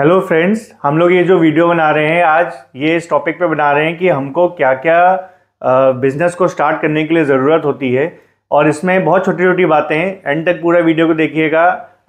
hello friends हम लोग ये जो वीडियो बना रहे हैं आज ये इस टॉपिक पे बना रहे हैं कि हमको क्या क्या बिज़नेस को स्टार्ट करने के लिए ज़रूरत होती है और इसमें बहुत छोटी छोटी बातें हैं एंड तक पूरा वीडियो को देखिएगा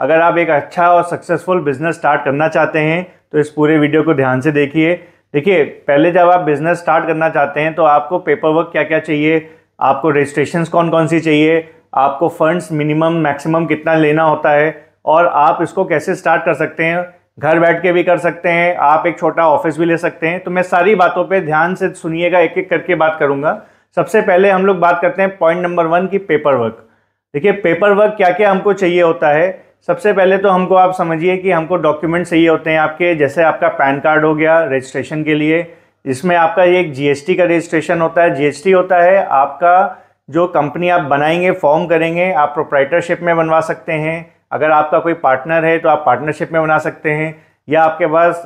अगर आप एक अच्छा और सक्सेसफुल बिज़नेस स्टार्ट करना चाहते हैं तो इस पूरे वीडियो को ध्यान से देखिए देखिए पहले जब आप बिज़नेस स्टार्ट करना चाहते हैं तो आपको पेपर वर्क क्या क्या चाहिए आपको रजिस्ट्रेशन कौन कौन सी चाहिए आपको फ़ंड्स मिनिमम मैक्सिमम कितना लेना होता है और आप इसको कैसे स्टार्ट कर सकते हैं घर बैठ के भी कर सकते हैं आप एक छोटा ऑफिस भी ले सकते हैं तो मैं सारी बातों पे ध्यान से सुनिएगा एक एक करके बात करूंगा सबसे पहले हम लोग बात करते हैं पॉइंट नंबर वन की पेपर वर्क देखिए पेपर वर्क क्या क्या हमको चाहिए होता है सबसे पहले तो हमको आप समझिए कि हमको डॉक्यूमेंट चाहिए होते हैं आपके जैसे आपका पैन कार्ड हो गया रजिस्ट्रेशन के लिए इसमें आपका ये एक जीएसटी का रजिस्ट्रेशन होता है जीएसटी होता है आपका जो कंपनी आप बनाएंगे फॉर्म करेंगे आप प्रोप्राइटरशिप में बनवा सकते हैं अगर आपका कोई पार्टनर है तो आप पार्टनरशिप में बना सकते हैं या आपके पास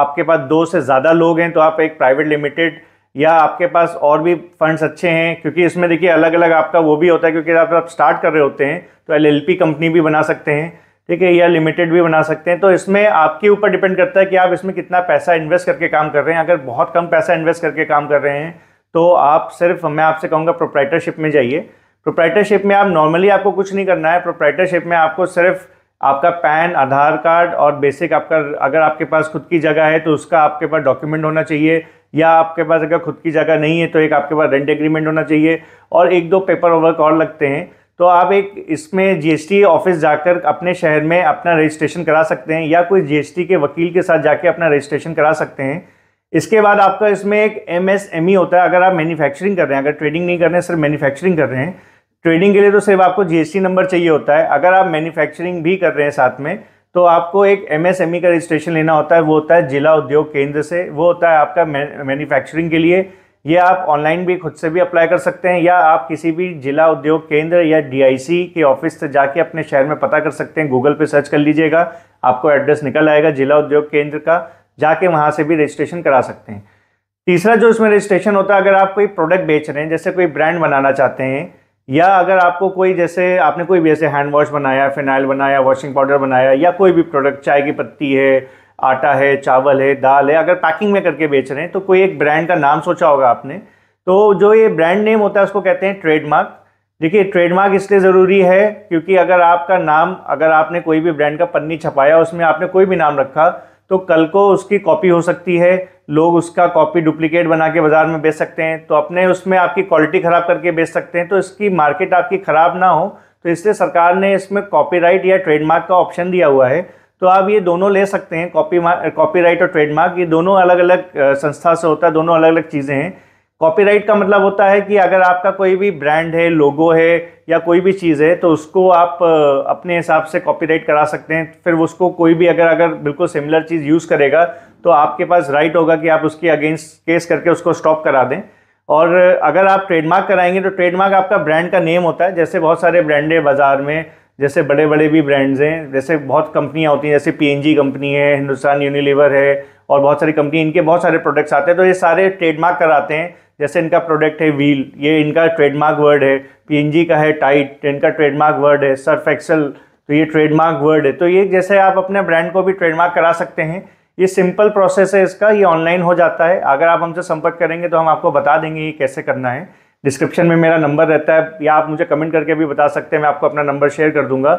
आपके पास दो से ज़्यादा लोग हैं तो आप एक प्राइवेट लिमिटेड या आपके पास और भी फंड्स अच्छे हैं क्योंकि इसमें देखिए अलग अलग आपका वो भी होता है क्योंकि आप, आप स्टार्ट कर रहे होते हैं तो एल कंपनी भी बना सकते हैं ठीक है या लिमिटेड भी बना सकते हैं तो इसमें आपके ऊपर डिपेंड करता है कि आप इसमें कितना पैसा इन्वेस्ट करके काम कर रहे हैं अगर बहुत कम पैसा इन्वेस्ट करके काम कर रहे हैं तो आप सिर्फ मैं आपसे कहूँगा प्रोप्राइटरशिप में जाइए प्रोप्राइटरशिप में आप नॉर्मली आपको कुछ नहीं करना है प्रोप्राइटरशिप में आपको सिर्फ आपका पैन आधार कार्ड और बेसिक आपका अगर आपके पास खुद की जगह है तो उसका आपके पास डॉक्यूमेंट होना चाहिए या आपके पास अगर खुद की जगह नहीं है तो एक आपके पास रेंट एग्रीमेंट होना चाहिए और एक दो पेपर वर्क और लगते हैं तो आप एक इसमें जीएसटी ऑफिस जाकर अपने शहर में अपना रजिस्ट्रेशन करा सकते हैं या कोई जीएसटी के वकील के साथ जाके अपना रजिस्ट्रेशन करा सकते हैं इसके बाद आपका इसमें एक एम e होता है अगर आप मैन्युफैक्चरिंग कर रहे हैं अगर ट्रेडिंग नहीं कर रहे हैं सिर्फ मैन्युफैक्चरिंग कर रहे हैं ट्रेडिंग के लिए तो सिर्फ आपको जीएसटी नंबर चाहिए होता है अगर आप मैन्युफैक्चरिंग भी कर रहे हैं साथ में तो आपको एक एमएसएमई e का रजिस्ट्रेशन लेना होता है वो होता है जिला उद्योग केंद्र से वो होता है आपका मैन्युफैक्चरिंग के लिए ये आप ऑनलाइन भी खुद से भी अप्लाई कर सकते हैं या आप किसी भी जिला उद्योग केंद्र या डीआईसी के ऑफिस से जाके अपने शहर में पता कर सकते हैं गूगल पे सर्च कर लीजिएगा आपको एड्रेस निकल आएगा जिला उद्योग केंद्र का जाके वहाँ से भी रजिस्ट्रेशन करा सकते हैं तीसरा जो इसमें रजिस्ट्रेशन होता है अगर आप कोई प्रोडक्ट बेच रहे हैं जैसे कोई ब्रांड बनाना चाहते हैं या अगर आपको कोई जैसे आपने कोई भी ऐसे हैंड वॉश बनाया फिनाइल बनाया वॉशिंग पाउडर बनाया या कोई भी प्रोडक्ट चाय की पत्ती है आटा है चावल है दाल है अगर पैकिंग में करके बेच रहे हैं तो कोई एक ब्रांड का नाम सोचा होगा आपने तो जो ये ब्रांड नेम होता है उसको कहते हैं ट्रेडमार्क देखिए ट्रेडमार्क इसलिए ज़रूरी है क्योंकि अगर आपका नाम अगर आपने कोई भी ब्रांड का पन्नी छपाया उसमें आपने कोई भी नाम रखा तो कल को उसकी कॉपी हो सकती है लोग उसका कॉपी डुप्लीकेट बना के बाज़ार में बेच सकते हैं तो अपने उसमें आपकी क्वालिटी ख़राब करके बेच सकते हैं तो इसकी मार्केट आपकी ख़राब ना हो तो इसलिए सरकार ने इसमें कॉपीराइट या ट्रेडमार्क का ऑप्शन दिया हुआ है तो आप ये दोनों ले सकते हैं कॉपी कॉपीराइट और ट्रेडमार्क ये दोनों अलग अलग संस्था से होता है दोनों अलग अलग चीज़ें हैं कॉपीराइट का मतलब होता है कि अगर आपका कोई भी ब्रांड है लोगो है या कोई भी चीज़ है तो उसको आप अपने हिसाब से कॉपीराइट करा सकते हैं फिर उसको कोई भी अगर अगर बिल्कुल सिमिलर चीज़ यूज़ करेगा तो आपके पास राइट होगा कि आप उसके अगेंस्ट केस करके उसको स्टॉप करा दें और अगर आप ट्रेडमार्क कराएंगे तो ट्रेडमार्क आपका ब्रांड का नेम होता है जैसे बहुत सारे ब्रांड है बाज़ार में जैसे बड़े बड़े भी ब्रांड्स हैं जैसे बहुत कंपनियाँ होती हैं जैसे पी कंपनी है हिंदुस्तान यूनिलीवर है और बहुत सारी कंपनी इनके बहुत सारे प्रोडक्ट्स आते हैं तो ये सारे ट्रेडमार्क कराते हैं जैसे इनका प्रोडक्ट है व्हील ये इनका ट्रेडमार्क वर्ड है पी का है टाइट तो इनका ट्रेडमार्क वर्ड है सर्फ एक्सल तो ये ट्रेडमार्क वर्ड है तो ये जैसे आप अपने ब्रांड को भी ट्रेडमार्क करा सकते हैं ये सिंपल प्रोसेस है इसका ये ऑनलाइन हो जाता है अगर आप हमसे संपर्क करेंगे तो हम आपको बता देंगे ये कैसे करना है डिस्क्रिप्शन में मेरा नंबर रहता है या आप मुझे कमेंट करके भी बता सकते हैं मैं आपको अपना नंबर शेयर कर दूंगा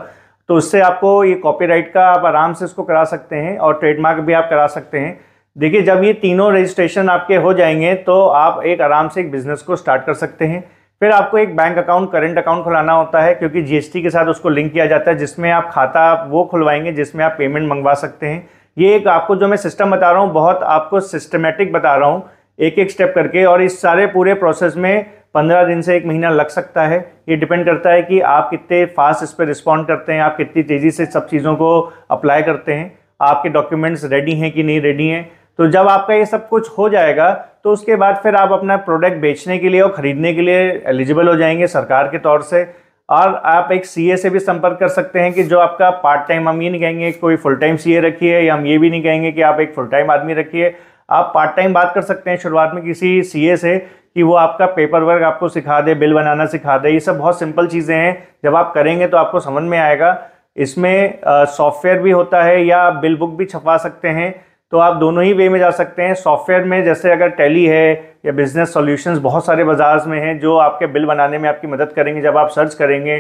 तो उससे आपको ये कॉपीराइट का आप आराम से इसको करा सकते हैं और ट्रेडमार्क भी आप करा सकते हैं देखिए जब ये तीनों रजिस्ट्रेशन आपके हो जाएंगे तो आप एक आराम से एक बिज़नेस को स्टार्ट कर सकते हैं फिर आपको एक बैंक अकाउंट करंट अकाउंट खुलाना होता है क्योंकि जीएसटी के साथ उसको लिंक किया जाता है जिसमें आप खाता वो खुलवाएंगे जिसमें आप पेमेंट मंगवा सकते हैं ये एक आपको जो मैं सिस्टम बता रहा हूँ बहुत आपको सिस्टमेटिक बता रहा हूँ एक एक स्टेप करके और इस सारे पूरे प्रोसेस में पंद्रह दिन से एक महीना लग सकता है ये डिपेंड करता है कि आप कितने फास्ट इस पर रिस्पॉन्ड करते हैं आप कितनी तेज़ी से सब चीज़ों को अप्लाई करते हैं आपके डॉक्यूमेंट्स रेडी हैं कि नहीं रेडी हैं तो जब आपका ये सब कुछ हो जाएगा तो उसके बाद फिर आप अपना प्रोडक्ट बेचने के लिए और ख़रीदने के लिए एलिजिबल हो जाएंगे सरकार के तौर से और आप एक सीए से भी संपर्क कर सकते हैं कि जो आपका पार्ट टाइम हम ये नहीं कहेंगे कोई फुल टाइम सीए रखिए या हम ये भी नहीं कहेंगे कि आप एक फुल टाइम आदमी रखिए आप पार्ट टाइम बात कर सकते हैं शुरुआत में किसी सीए से कि वो आपका पेपर वर्क आपको सिखा दे बिल बनाना सिखा दे ये सब बहुत सिंपल चीज़ें हैं जब आप करेंगे तो आपको समझ में आएगा इसमें सॉफ्टवेयर भी होता है या आप बिल बुक भी छपा सकते हैं तो आप दोनों ही वे में जा सकते हैं सॉफ्टवेयर में जैसे अगर टैली है या बिजनेस सॉल्यूशंस बहुत सारे बाजार में हैं जो आपके बिल बनाने में आपकी मदद करेंगे जब आप सर्च करेंगे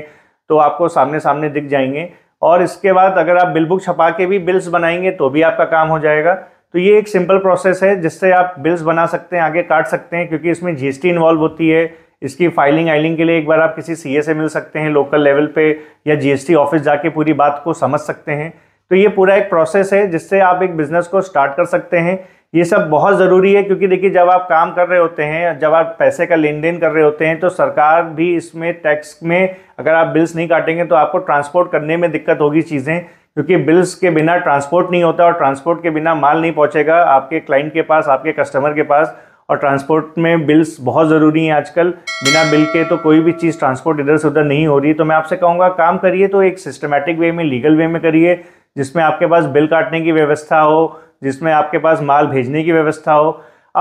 तो आपको सामने सामने दिख जाएंगे और इसके बाद अगर आप बिल बुक छपा के भी बिल्स बनाएंगे तो भी आपका काम हो जाएगा तो ये एक सिंपल प्रोसेस है जिससे आप बिल्स बना सकते हैं आगे काट सकते हैं क्योंकि इसमें जीएसटी इन्वॉल्व होती है इसकी फाइलिंग आइलिंग के लिए एक बार आप किसी सीए से मिल सकते हैं लोकल लेवल पे या जीएसटी ऑफिस जाके पूरी बात को समझ सकते हैं तो ये पूरा एक प्रोसेस है जिससे आप एक बिजनेस को स्टार्ट कर सकते हैं ये सब बहुत ज़रूरी है क्योंकि देखिए जब आप काम कर रहे होते हैं जब आप पैसे का लेन देन कर रहे होते हैं तो सरकार भी इसमें टैक्स में अगर आप बिल्स नहीं काटेंगे तो आपको ट्रांसपोर्ट करने में दिक्कत होगी चीज़ें क्योंकि बिल्स के बिना ट्रांसपोर्ट नहीं होता और ट्रांसपोर्ट के बिना माल नहीं पहुंचेगा आपके क्लाइंट के पास आपके कस्टमर के पास और ट्रांसपोर्ट में बिल्स बहुत ज़रूरी हैं आजकल बिना बिल के तो कोई भी चीज़ ट्रांसपोर्ट इधर से उधर नहीं हो रही तो मैं आपसे कहूँगा काम करिए तो एक सिस्टमेटिक वे में लीगल वे में करिए जिसमें आपके पास बिल काटने की व्यवस्था हो जिसमें आपके पास माल भेजने की व्यवस्था हो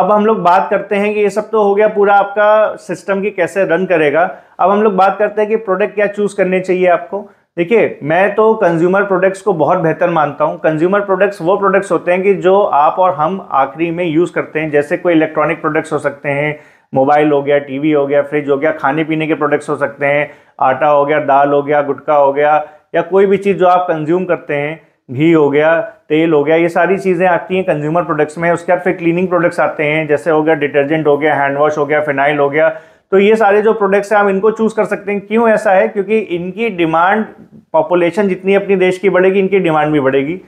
अब हम लोग बात करते हैं कि ये सब तो हो गया पूरा आपका सिस्टम की कैसे रन करेगा अब हम लोग बात करते हैं कि प्रोडक्ट क्या चूज़ करने चाहिए आपको देखिए मैं तो कंज्यूमर प्रोडक्ट्स को बहुत बेहतर मानता हूँ कंज्यूमर प्रोडक्ट्स वो प्रोडक्ट्स होते हैं कि जो आप और हम आखिरी में यूज़ करते हैं जैसे कोई इलेक्ट्रॉनिक प्रोडक्ट्स हो सकते हैं मोबाइल हो गया टीवी हो गया फ्रिज हो गया खाने पीने के प्रोडक्ट्स हो सकते हैं आटा हो गया दाल हो गया गुटखा हो गया या कोई भी चीज़ जो आप कंज्यूम करते हैं घी हो गया तेल हो गया ये सारी चीज़ें आती हैं कंज्यूमर प्रोडक्ट्स में उसके बाद फिर क्लीनिंग प्रोडक्ट्स आते हैं जैसे हो गया डिटर्जेंट हो गया हैंड वॉश हो गया फिनाइल हो गया तो ये सारे जो प्रोडक्ट्स हैं हम इनको चूज कर सकते हैं क्यों ऐसा है क्योंकि इनकी डिमांड पॉपुलेशन जितनी अपनी देश की बढ़ेगी इनकी डिमांड भी बढ़ेगी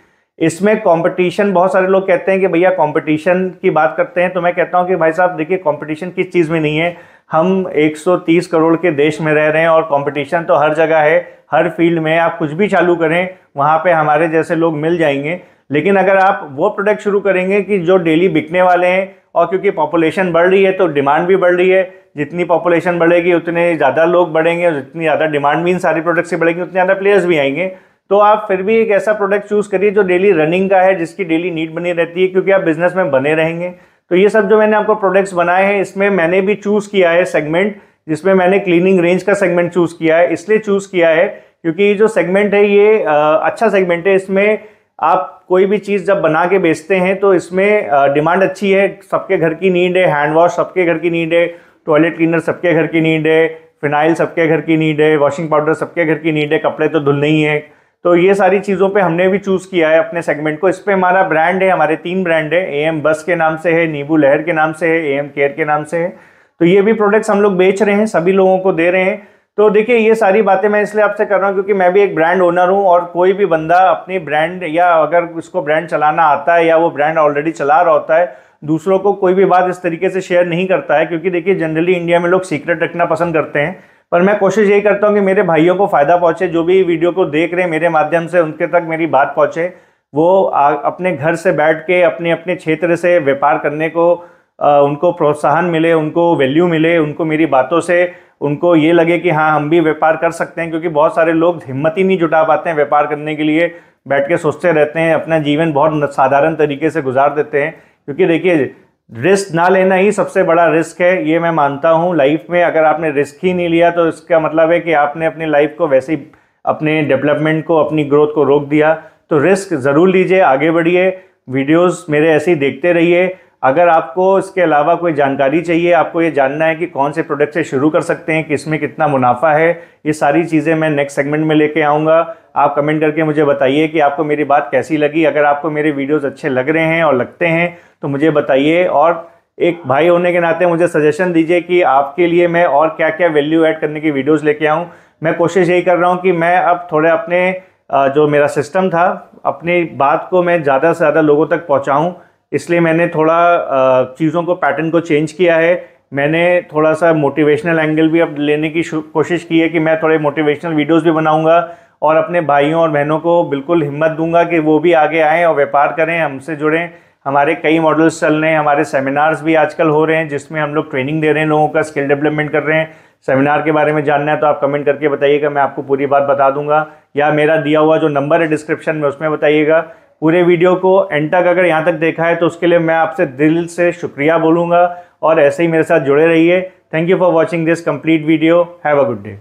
इसमें कंपटीशन बहुत सारे लोग कहते हैं कि भैया कंपटीशन की बात करते हैं तो मैं कहता हूं कि भाई साहब देखिए कंपटीशन किस चीज़ में नहीं है हम 130 करोड़ के देश में रह रहे हैं और कंपटीशन तो हर जगह है हर फील्ड में आप कुछ भी चालू करें वहाँ पे हमारे जैसे लोग मिल जाएंगे लेकिन अगर आप वो प्रोडक्ट शुरू करेंगे कि जो डेली बिकने वाले हैं और क्योंकि पॉपुलेशन बढ़ रही है तो डिमांड भी बढ़ रही है जितनी पॉपुलेशन बढ़ेगी उतने ज़्यादा लोग बढ़ेंगे और जितनी ज़्यादा डिमांड भी इन सारी प्रोडक्ट्स की बढ़ेगी उतने ज़्यादा प्लेयर्स भी आएंगे तो आप फिर भी एक ऐसा प्रोडक्ट चूज़ करिए जो डेली रनिंग का है जिसकी डेली नीड बनी रहती है क्योंकि आप बिजनेस में बने रहेंगे तो ये सब जो मैंने आपको प्रोडक्ट्स बनाए हैं इसमें मैंने भी चूज़ किया है सेगमेंट जिसमें मैंने क्लीनिंग रेंज का सेगमेंट चूज़ किया है इसलिए चूज़ किया है क्योंकि ये जो सेगमेंट है ये अच्छा सेगमेंट है इसमें आप कोई भी चीज़ जब बना के बेचते हैं तो इसमें डिमांड अच्छी है सबके घर की नीड है हैंड वॉश सबके घर की नीड है टॉयलेट क्लीनर सबके घर की नीड है फिनाइल सबके घर की नीड है वॉशिंग पाउडर सबके घर की नीड है कपड़े तो धुलने ही हैं तो ये सारी चीज़ों पे हमने भी चूज़ किया है अपने सेगमेंट को इस पर हमारा ब्रांड है हमारे तीन ब्रांड है ए एम बस के नाम से है नींबू लहर के नाम से है ए एम केयर के नाम से है तो ये भी प्रोडक्ट्स हम लोग बेच रहे हैं सभी लोगों को दे रहे हैं तो देखिए ये सारी बातें मैं इसलिए आपसे कर रहा हूँ क्योंकि मैं भी एक ब्रांड ओनर हूँ और कोई भी बंदा अपनी ब्रांड या अगर उसको ब्रांड चलाना आता है या वो ब्रांड ऑलरेडी चला रहा होता है दूसरों को कोई भी बात इस तरीके से शेयर नहीं करता है क्योंकि देखिए जनरली इंडिया में लोग सीक्रेट रखना पसंद करते हैं पर मैं कोशिश यही करता हूँ कि मेरे भाइयों को फ़ायदा पहुँचे जो भी वीडियो को देख रहे हैं मेरे माध्यम से उनके तक मेरी बात पहुँचे वो आ, अपने घर से बैठ के अपने अपने क्षेत्र से व्यापार करने को आ, उनको प्रोत्साहन मिले उनको वैल्यू मिले उनको मेरी बातों से उनको ये लगे कि हाँ हम भी व्यापार कर सकते हैं क्योंकि बहुत सारे लोग हिम्मत ही नहीं जुटा पाते हैं व्यापार करने के लिए बैठ के सोचते रहते हैं अपना जीवन बहुत साधारण तरीके से गुजार देते हैं क्योंकि देखिए रिस्क ना लेना ही सबसे बड़ा रिस्क है ये मैं मानता हूँ लाइफ में अगर आपने रिस्क ही नहीं लिया तो इसका मतलब है कि आपने अपनी लाइफ को वैसे ही अपने डेवलपमेंट को अपनी ग्रोथ को रोक दिया तो रिस्क ज़रूर लीजिए आगे बढ़िए वीडियोस मेरे ऐसे ही देखते रहिए अगर आपको इसके अलावा कोई जानकारी चाहिए आपको ये जानना है कि कौन से प्रोडक्ट से शुरू कर सकते हैं किस में कितना मुनाफा है ये सारी चीज़ें मैं नेक्स्ट सेगमेंट में लेके आऊँगा आप कमेंट करके मुझे बताइए कि आपको मेरी बात कैसी लगी अगर आपको मेरे वीडियोस अच्छे लग रहे हैं और लगते हैं तो मुझे बताइए और एक भाई होने के नाते मुझे सजेशन दीजिए कि आपके लिए मैं और क्या क्या वैल्यू ऐड करने की वीडियोज़ लेके आऊँ मैं कोशिश यही कर रहा हूँ कि मैं अब थोड़े अपने जो मेरा सिस्टम था अपनी बात को मैं ज़्यादा से ज़्यादा लोगों तक पहुँचाऊँ इसलिए मैंने थोड़ा चीज़ों को पैटर्न को चेंज किया है मैंने थोड़ा सा मोटिवेशनल एंगल भी अब लेने की कोशिश की है कि मैं थोड़े मोटिवेशनल वीडियोस भी बनाऊंगा और अपने भाइयों और बहनों को बिल्कुल हिम्मत दूंगा कि वो भी आगे आएँ और व्यापार करें हमसे जुड़ें हमारे कई मॉडल्स चल रहे हैं हमारे सेमिनार्स भी आजकल हो रहे हैं जिसमें हम लोग ट्रेनिंग दे रहे हैं लोगों का स्किल डेवलपमेंट कर रहे हैं सेमिनार के बारे में जानना है तो आप कमेंट करके बताइएगा मैं आपको पूरी बात बता दूंगा या मेरा दिया हुआ जो नंबर है डिस्क्रिप्शन में उसमें बताइएगा पूरे वीडियो को एंड तक अगर यहाँ तक देखा है तो उसके लिए मैं आपसे दिल से शुक्रिया बोलूँगा और ऐसे ही मेरे साथ जुड़े रहिए thank you for watching this complete video have a good day